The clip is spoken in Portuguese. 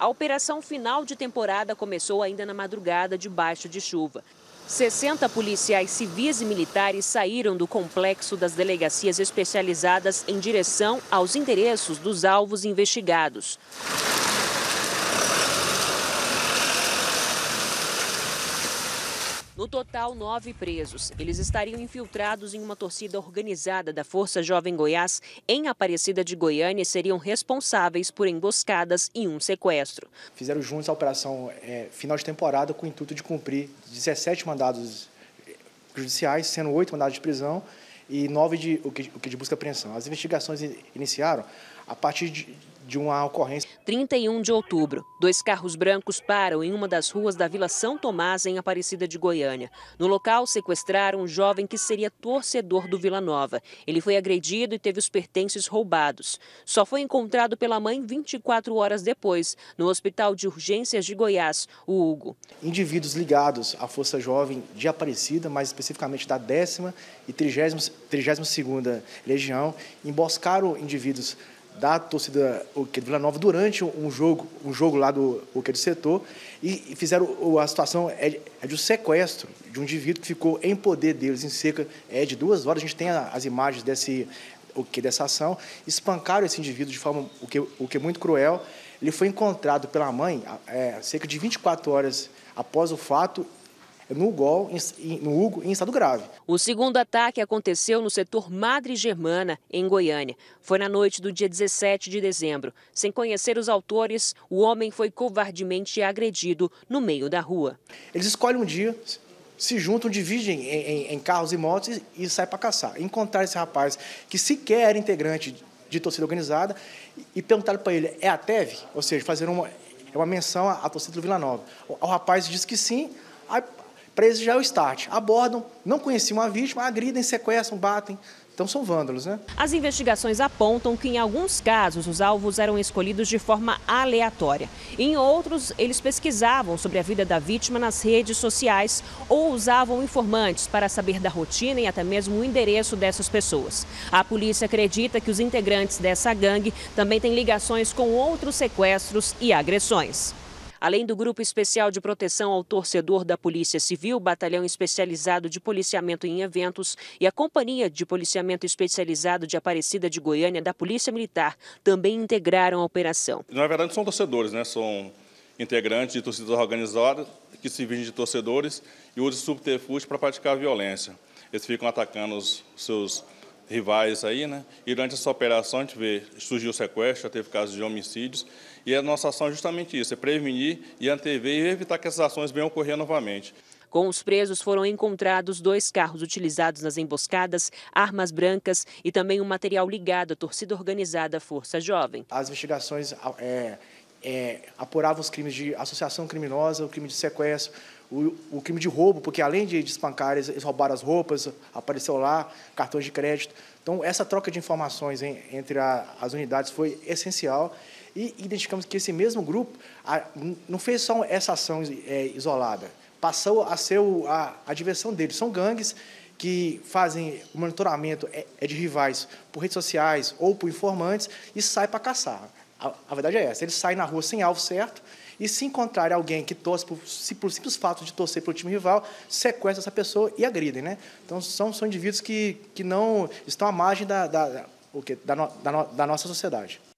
A operação final de temporada começou ainda na madrugada, debaixo de chuva. 60 policiais civis e militares saíram do complexo das delegacias especializadas em direção aos endereços dos alvos investigados. No total, nove presos. Eles estariam infiltrados em uma torcida organizada da Força Jovem Goiás em Aparecida de Goiânia e seriam responsáveis por emboscadas e um sequestro. Fizeram juntos a operação é, final de temporada com o intuito de cumprir 17 mandados é, judiciais, sendo oito mandados de prisão e nove de, o que, o que de busca e apreensão. As investigações iniciaram a partir de, de uma ocorrência. 31 de outubro, dois carros brancos param em uma das ruas da Vila São Tomás, em Aparecida de Goiânia. No local, sequestraram um jovem que seria torcedor do Vila Nova. Ele foi agredido e teve os pertences roubados. Só foi encontrado pela mãe 24 horas depois, no Hospital de Urgências de Goiás, o Hugo. Indivíduos ligados à Força Jovem de Aparecida, mais especificamente da 10 e 32 Legião, emboscaram indivíduos da torcida do é Vila Nova durante um jogo, um jogo lá do Boca é do Setor, e fizeram a situação é, é de um sequestro de um indivíduo que ficou em poder deles em cerca é, de duas horas. A gente tem as imagens desse, o que dessa ação, espancaram esse indivíduo de forma o que, o que é muito cruel. Ele foi encontrado pela mãe é, cerca de 24 horas após o fato no UGOL, no Hugo, em estado grave. O segundo ataque aconteceu no setor Madre Germana, em Goiânia. Foi na noite do dia 17 de dezembro. Sem conhecer os autores, o homem foi covardemente agredido no meio da rua. Eles escolhem um dia, se juntam, dividem em, em, em carros e motos e, e saem para caçar. Encontraram esse rapaz que sequer era integrante de torcida organizada e perguntaram para ele, é a Teve, Ou seja, fazer uma, é uma menção à, à torcida do Vila Nova. O, o rapaz disse que sim, aí para eles já é o start. Abordam, não conheciam a vítima, agridem, sequestram, batem. Então são vândalos, né? As investigações apontam que em alguns casos os alvos eram escolhidos de forma aleatória. Em outros, eles pesquisavam sobre a vida da vítima nas redes sociais ou usavam informantes para saber da rotina e até mesmo o endereço dessas pessoas. A polícia acredita que os integrantes dessa gangue também têm ligações com outros sequestros e agressões. Além do Grupo Especial de Proteção ao Torcedor da Polícia Civil, Batalhão Especializado de Policiamento em Eventos e a Companhia de Policiamento Especializado de Aparecida de Goiânia da Polícia Militar também integraram a operação. Na verdade, são torcedores, né? São integrantes de torcidas organizadas que se vingem de torcedores e usam subterfúgio para praticar violência. Eles ficam atacando os seus rivais aí, né? E durante essa operação a gente vê, surgiu sequestro, já teve casos de homicídios, e a nossa ação é justamente isso, é prevenir e antever e evitar que essas ações venham ocorrer novamente. Com os presos foram encontrados dois carros utilizados nas emboscadas, armas brancas e também um material ligado à torcida organizada Força Jovem. As investigações é é, apurava os crimes de associação criminosa, o crime de sequestro, o, o crime de roubo, porque além de, de espancar, eles, eles roubaram as roupas, apareceu lá, cartões de crédito. Então, essa troca de informações hein, entre a, as unidades foi essencial e identificamos que esse mesmo grupo a, não fez só essa ação é, isolada, passou a ser o, a, a diversão deles. São gangues que fazem o monitoramento é, é de rivais por redes sociais ou por informantes e sai para caçar. A, a, verdade é essa: ele sai na rua sem alvo certo e, se encontrar alguém que torce por, se, por simples fato de torcer para o time rival, sequestra essa pessoa e agridem. Né? Então, são, são indivíduos que, que não estão à margem da, da, da, da, no, da, no, da nossa sociedade.